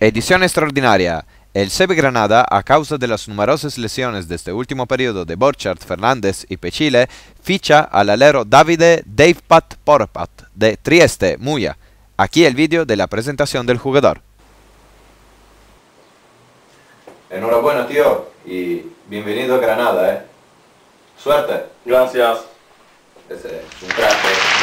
Edición extraordinaria. El CB Granada, a causa de las numerosas lesiones de este último periodo de Borchardt, Fernández y Pechile, ficha al alero Davide Pat Porpat de Trieste, Muya. Aquí el vídeo de la presentación del jugador. Enhorabuena, tío, y bienvenido a Granada, eh. Suerte. Gracias. un eh.